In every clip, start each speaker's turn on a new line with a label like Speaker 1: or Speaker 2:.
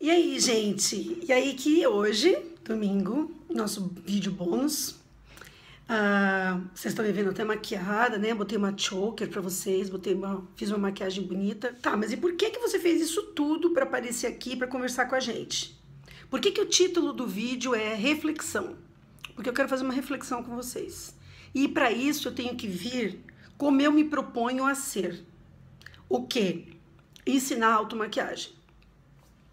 Speaker 1: E aí, gente? E aí que hoje, domingo, nosso vídeo bônus. Ah, vocês estão me vendo até maquiada, né? Botei uma choker pra vocês, botei uma, fiz uma maquiagem bonita. Tá, mas e por que, que você fez isso tudo para aparecer aqui, para conversar com a gente? Por que, que o título do vídeo é Reflexão? Porque eu quero fazer uma reflexão com vocês. E para isso eu tenho que vir como eu me proponho a ser. O quê? Ensinar automaquiagem.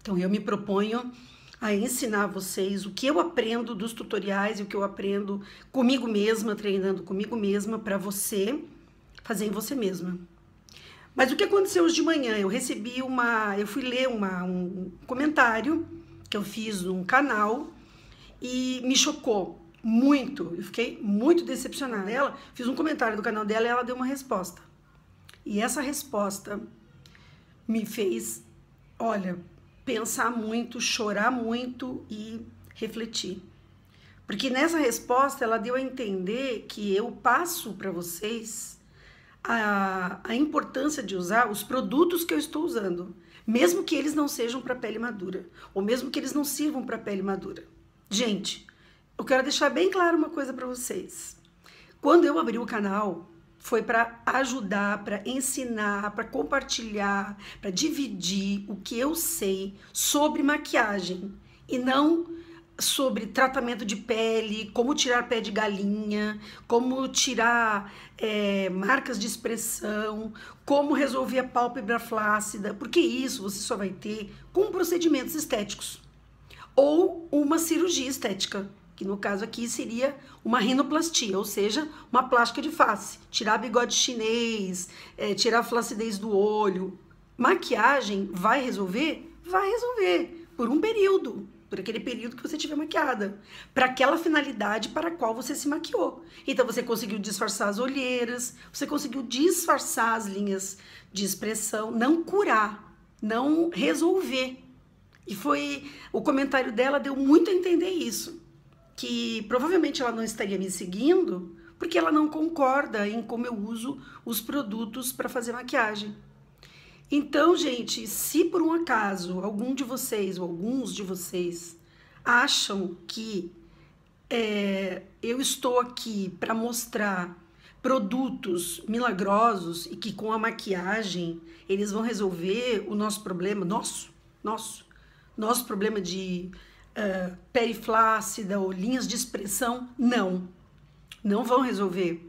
Speaker 1: Então, eu me proponho a ensinar vocês o que eu aprendo dos tutoriais e o que eu aprendo comigo mesma, treinando comigo mesma, para você fazer em você mesma. Mas o que aconteceu hoje de manhã? Eu recebi uma. Eu fui ler uma, um comentário que eu fiz num canal e me chocou muito. Eu fiquei muito decepcionada. Ela fiz um comentário do canal dela e ela deu uma resposta. E essa resposta me fez, olha, pensar muito, chorar muito e refletir. Porque nessa resposta ela deu a entender que eu passo para vocês a, a importância de usar os produtos que eu estou usando, mesmo que eles não sejam para pele madura, ou mesmo que eles não sirvam para pele madura. Gente, eu quero deixar bem claro uma coisa para vocês. Quando eu abri o canal, foi para ajudar, para ensinar, para compartilhar, para dividir o que eu sei sobre maquiagem e não sobre tratamento de pele, como tirar pé de galinha, como tirar é, marcas de expressão, como resolver a pálpebra flácida, porque isso você só vai ter com procedimentos estéticos ou uma cirurgia estética que no caso aqui seria uma rinoplastia, ou seja, uma plástica de face, tirar bigode chinês, é, tirar a flacidez do olho. Maquiagem vai resolver? Vai resolver, por um período, por aquele período que você tiver maquiada, para aquela finalidade para a qual você se maquiou. Então você conseguiu disfarçar as olheiras, você conseguiu disfarçar as linhas de expressão, não curar, não resolver. E foi o comentário dela deu muito a entender isso que provavelmente ela não estaria me seguindo porque ela não concorda em como eu uso os produtos para fazer maquiagem. Então, gente, se por um acaso algum de vocês ou alguns de vocês acham que é, eu estou aqui para mostrar produtos milagrosos e que com a maquiagem eles vão resolver o nosso problema, nosso, nosso, nosso problema de ah, periflácida ou linhas de expressão, não. Não vão resolver.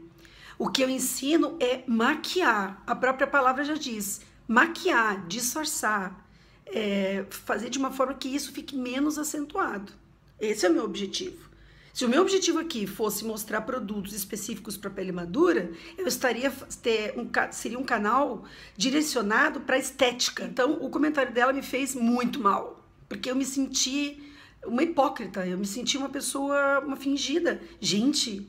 Speaker 1: O que eu ensino é maquiar. A própria palavra já diz: maquiar, disfarçar, é, fazer de uma forma que isso fique menos acentuado. Esse é o meu objetivo. Se o meu objetivo aqui fosse mostrar produtos específicos para pele madura, eu estaria ter um seria um canal direcionado para estética. Então, o comentário dela me fez muito mal, porque eu me senti uma hipócrita, eu me senti uma pessoa, uma fingida. Gente,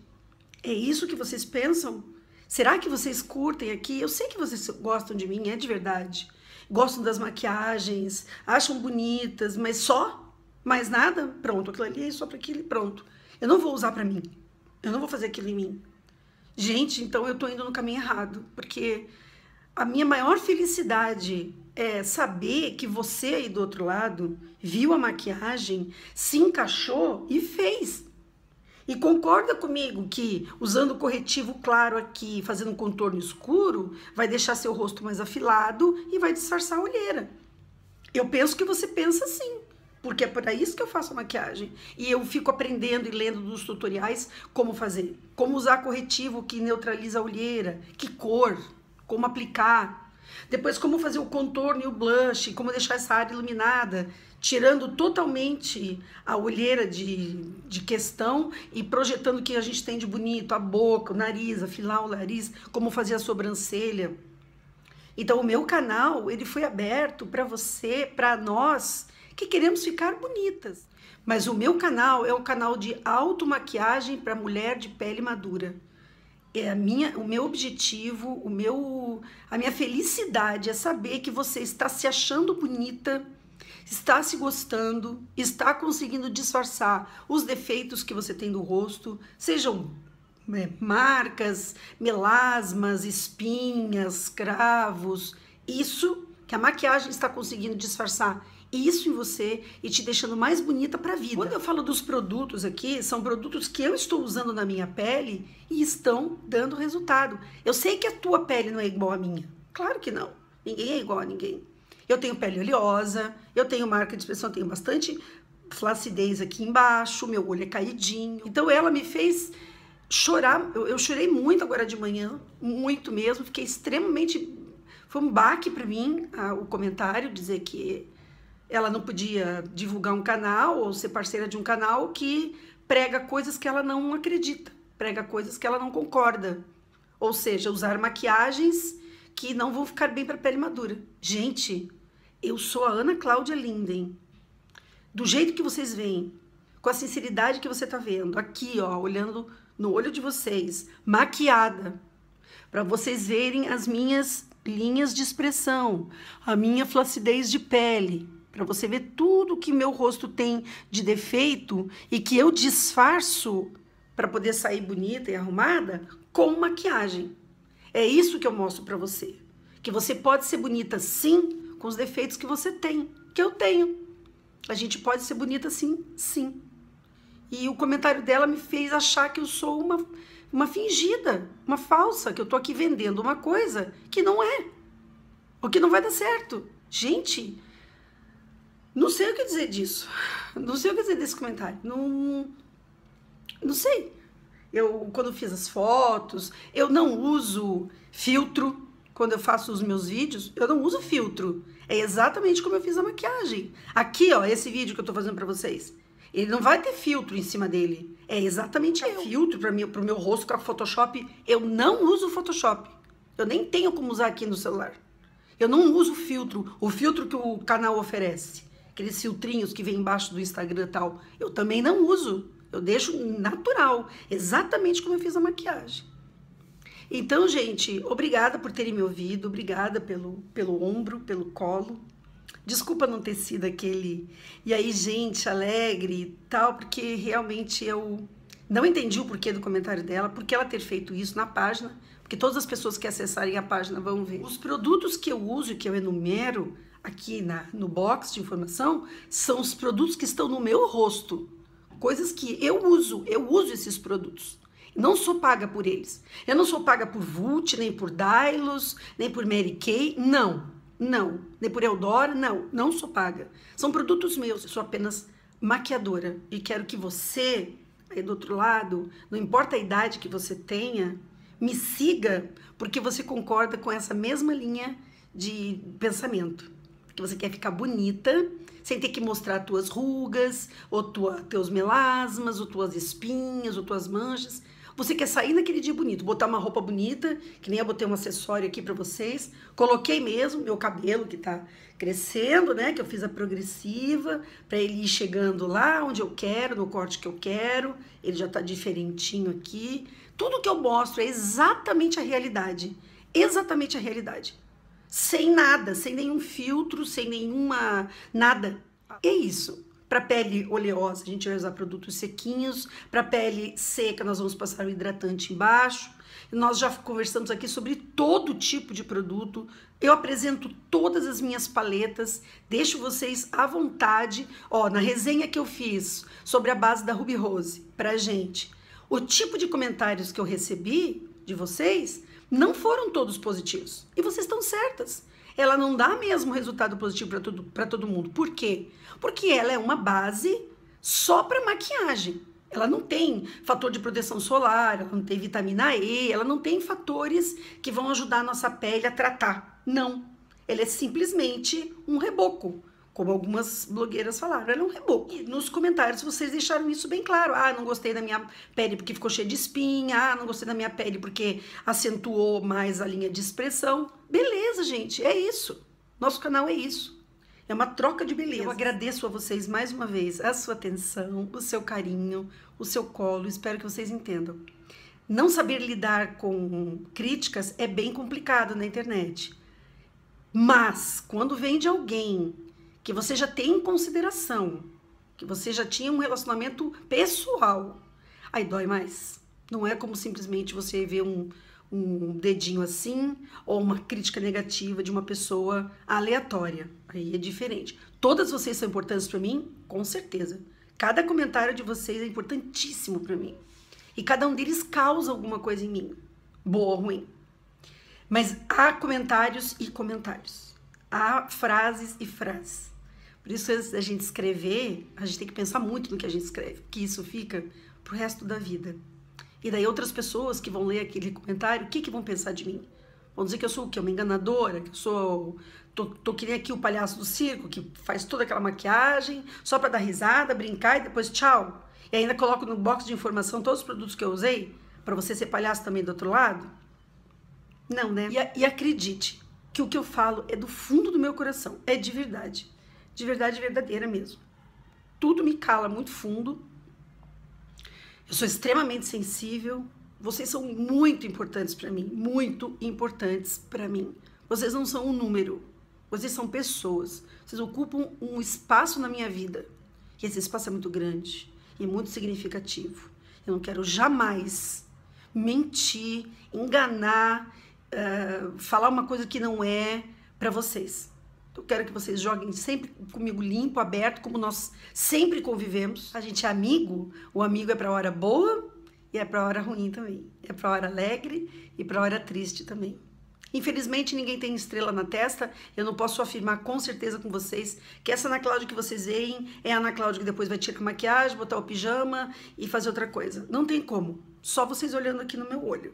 Speaker 1: é isso que vocês pensam? Será que vocês curtem aqui? Eu sei que vocês gostam de mim, é de verdade. Gostam das maquiagens, acham bonitas, mas só? Mais nada? Pronto, aquilo ali é só para aquilo pronto. Eu não vou usar para mim. Eu não vou fazer aquilo em mim. Gente, então eu tô indo no caminho errado, porque a minha maior felicidade é saber que você aí do outro lado viu a maquiagem, se encaixou e fez. E concorda comigo que usando corretivo claro aqui, fazendo um contorno escuro, vai deixar seu rosto mais afilado e vai disfarçar a olheira. Eu penso que você pensa assim, porque é para isso que eu faço a maquiagem. E eu fico aprendendo e lendo nos tutoriais como fazer, como usar corretivo que neutraliza a olheira, que cor, como aplicar, depois como fazer o contorno e o blush, como deixar essa área iluminada, tirando totalmente a olheira de, de questão e projetando o que a gente tem de bonito, a boca, o nariz, afilar o nariz, como fazer a sobrancelha. Então o meu canal, ele foi aberto para você, para nós, que queremos ficar bonitas. Mas o meu canal é um canal de automaquiagem para mulher de pele madura é a minha, o meu objetivo, o meu, a minha felicidade é saber que você está se achando bonita, está se gostando, está conseguindo disfarçar os defeitos que você tem do rosto, sejam né, marcas, melasmas, espinhas, cravos, isso que a maquiagem está conseguindo disfarçar isso em você e te deixando mais bonita para a vida. Quando eu falo dos produtos aqui, são produtos que eu estou usando na minha pele e estão dando resultado. Eu sei que a tua pele não é igual à minha. Claro que não. Ninguém é igual a ninguém. Eu tenho pele oleosa, eu tenho marca de expressão, tenho bastante flacidez aqui embaixo, meu olho é caidinho. Então ela me fez chorar. Eu, eu chorei muito agora de manhã, muito mesmo. Fiquei extremamente. Foi um baque para mim a, o comentário dizer que ela não podia divulgar um canal ou ser parceira de um canal que prega coisas que ela não acredita, prega coisas que ela não concorda. Ou seja, usar maquiagens que não vão ficar bem para pele madura. Gente, eu sou a Ana Cláudia Linden. Do jeito que vocês veem, com a sinceridade que você está vendo, aqui, ó, olhando no olho de vocês, maquiada, para vocês verem as minhas linhas de expressão, a minha flacidez de pele, para você ver tudo que meu rosto tem de defeito e que eu disfarço para poder sair bonita e arrumada com maquiagem. É isso que eu mostro para você, que você pode ser bonita sim com os defeitos que você tem, que eu tenho. A gente pode ser bonita sim, sim. E o comentário dela me fez achar que eu sou uma uma fingida, uma falsa, que eu tô aqui vendendo uma coisa que não é, o que não vai dar certo. Gente, não sei o que dizer disso. Não sei o que dizer desse comentário. Não, não sei. Eu, quando fiz as fotos, eu não uso filtro. Quando eu faço os meus vídeos, eu não uso filtro. É exatamente como eu fiz a maquiagem. Aqui, ó, esse vídeo que eu tô fazendo pra vocês. Ele não vai ter filtro em cima dele. É exatamente é eu. filtro para mim, pro meu rosto com o Photoshop. Eu não uso Photoshop. Eu nem tenho como usar aqui no celular. Eu não uso filtro, o filtro que o canal oferece aqueles filtrinhos que vem embaixo do Instagram e tal. Eu também não uso. Eu deixo natural, exatamente como eu fiz a maquiagem. Então, gente, obrigada por terem me ouvido, obrigada pelo, pelo ombro, pelo colo. Desculpa não ter sido aquele. E aí, gente, alegre e tal, porque realmente eu não entendi o porquê do comentário dela, por que ela ter feito isso na página, porque todas as pessoas que acessarem a página vão ver. Os produtos que eu uso e que eu enumero aqui na, no box de informação são os produtos que estão no meu rosto. Coisas que eu uso, eu uso esses produtos. Não sou paga por eles. Eu não sou paga por Vult, nem por Dylos, nem por Mary Kay, não. Não. Nem por Eudora, não. Não sou paga. São produtos meus, eu sou apenas maquiadora. E quero que você, aí do outro lado, não importa a idade que você tenha, me siga porque você concorda com essa mesma linha de pensamento porque você quer ficar bonita, sem ter que mostrar tuas rugas, ou tua, teus melasmas, ou tuas espinhas, ou tuas manchas. Você quer sair naquele dia bonito, botar uma roupa bonita, que nem eu botei um acessório aqui para vocês. Coloquei mesmo meu cabelo que tá crescendo, né, que eu fiz a progressiva, para ele ir chegando lá onde eu quero, no corte que eu quero. Ele já tá diferentinho aqui. Tudo que eu mostro é exatamente a realidade. Exatamente a realidade sem nada, sem nenhum filtro, sem nenhuma nada. É isso. Para pele oleosa, a gente vai usar produtos sequinhos. Para pele seca, nós vamos passar o hidratante embaixo. Nós já conversamos aqui sobre todo tipo de produto. Eu apresento todas as minhas paletas, deixo vocês à vontade. Ó, na resenha que eu fiz sobre a base da Ruby Rose para gente, o tipo de comentários que eu recebi de vocês não foram todos positivos. E vocês estão certas. Ela não dá mesmo resultado positivo para todo, todo mundo. Por quê? Porque ela é uma base só para maquiagem. Ela não tem fator de proteção solar, ela não tem vitamina E, ela não tem fatores que vão ajudar a nossa pele a tratar. Não. Ela é simplesmente um reboco como algumas blogueiras falaram, ela é um reboco. E nos comentários vocês deixaram isso bem claro. Ah, não gostei da minha pele porque ficou cheia de espinha. Ah, não gostei da minha pele porque acentuou mais a linha de expressão. Beleza, gente, é isso. Nosso canal é isso. É uma troca de beleza. Eu agradeço a vocês mais uma vez a sua atenção, o seu carinho, o seu colo. Espero que vocês entendam. Não saber lidar com críticas é bem complicado na internet. Mas quando vem de alguém que você já tem em consideração, que você já tinha um relacionamento pessoal, aí dói mais. Não é como simplesmente você ver um, um dedinho assim ou uma crítica negativa de uma pessoa aleatória. Aí é diferente. Todas vocês são importantes para mim? Com certeza. Cada comentário de vocês é importantíssimo para mim. E cada um deles causa alguma coisa em mim, boa ou ruim. Mas há comentários e comentários. Há frases e frases. Por isso, antes da gente escrever, a gente tem que pensar muito no que a gente escreve, que isso fica pro resto da vida. E daí outras pessoas que vão ler aquele comentário, o que, que vão pensar de mim? Vão dizer que eu sou o quê? Uma enganadora? Que eu sou. Tô, tô que nem aqui o palhaço do circo, que faz toda aquela maquiagem só para dar risada, brincar e depois tchau. E ainda coloco no box de informação todos os produtos que eu usei, para você ser palhaço também do outro lado? Não, né? E, e acredite que o que eu falo é do fundo do meu coração, é de verdade de verdade verdadeira mesmo. Tudo me cala muito fundo. Eu sou extremamente sensível. Vocês são muito importantes para mim, muito importantes para mim. Vocês não são um número. Vocês são pessoas. Vocês ocupam um espaço na minha vida. E esse espaço é muito grande e muito significativo. Eu não quero jamais mentir, enganar, uh, falar uma coisa que não é para vocês. Eu quero que vocês joguem sempre comigo limpo, aberto, como nós sempre convivemos. A gente é amigo, o amigo é para hora boa e é para hora ruim também. É para hora alegre e para hora triste também. Infelizmente, ninguém tem estrela na testa. Eu não posso afirmar com certeza com vocês que essa Ana Cláudia que vocês veem é a Ana Cláudia que depois vai tirar maquiagem, botar o pijama e fazer outra coisa. Não tem como. Só vocês olhando aqui no meu olho.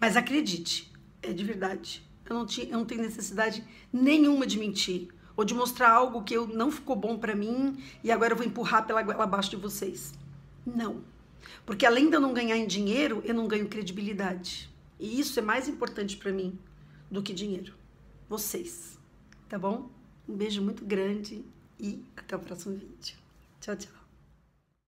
Speaker 1: Mas acredite, é de verdade. Eu não, tinha, eu não tenho necessidade nenhuma de mentir ou de mostrar algo que eu não ficou bom para mim e agora eu vou empurrar pela goela abaixo de vocês. Não. Porque além de eu não ganhar em dinheiro, eu não ganho credibilidade. E isso é mais importante para mim do que dinheiro. Vocês. Tá bom? Um beijo muito grande e até o próximo vídeo. Tchau, tchau.